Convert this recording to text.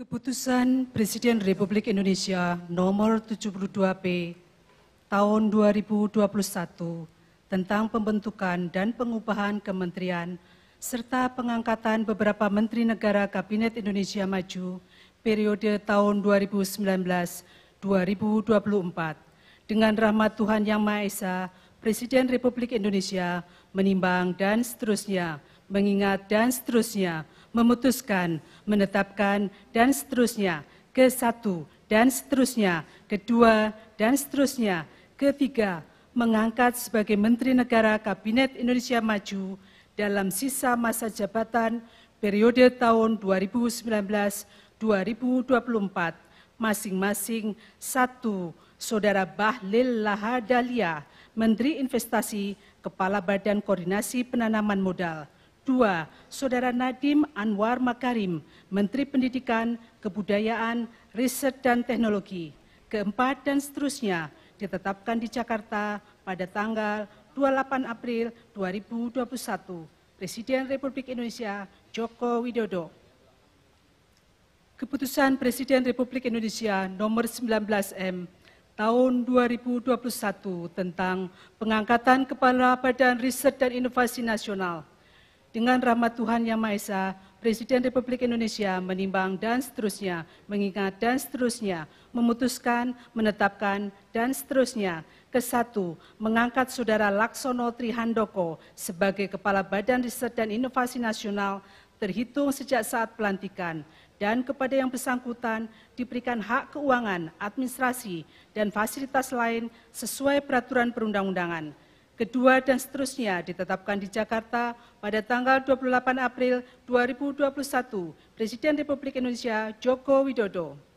Keputusan Presiden Republik Indonesia nomor 72P tahun 2021 tentang pembentukan dan pengubahan kementerian serta pengangkatan beberapa menteri negara Kabinet Indonesia Maju periode tahun 2019-2024 dengan rahmat Tuhan Yang Maha Esa Presiden Republik Indonesia menimbang dan seterusnya mengingat dan seterusnya memutuskan, menetapkan, dan seterusnya, ke satu, dan seterusnya, kedua, dan seterusnya, ketiga, mengangkat sebagai Menteri Negara Kabinet Indonesia Maju dalam sisa masa jabatan periode tahun 2019-2024, masing-masing satu, Saudara Bahlil Lahadalia, Menteri Investasi, Kepala Badan Koordinasi Penanaman Modal, 2. Saudara Nadim Anwar Makarim, Menteri Pendidikan, Kebudayaan, Riset dan Teknologi. Keempat dan seterusnya ditetapkan di Jakarta pada tanggal 28 April 2021. Presiden Republik Indonesia Joko Widodo. Keputusan Presiden Republik Indonesia nomor 19M tahun 2021 tentang pengangkatan Kepala Badan Riset dan Inovasi Nasional dengan rahmat Tuhan Yang Maha Esa, Presiden Republik Indonesia menimbang dan seterusnya, mengingat dan seterusnya, memutuskan, menetapkan, dan seterusnya. Kesatu, mengangkat Saudara Laksono Trihandoko sebagai Kepala Badan Riset dan Inovasi Nasional terhitung sejak saat pelantikan dan kepada yang bersangkutan diberikan hak keuangan, administrasi, dan fasilitas lain sesuai peraturan perundang-undangan kedua, dan seterusnya ditetapkan di Jakarta pada tanggal 28 April 2021 Presiden Republik Indonesia Joko Widodo.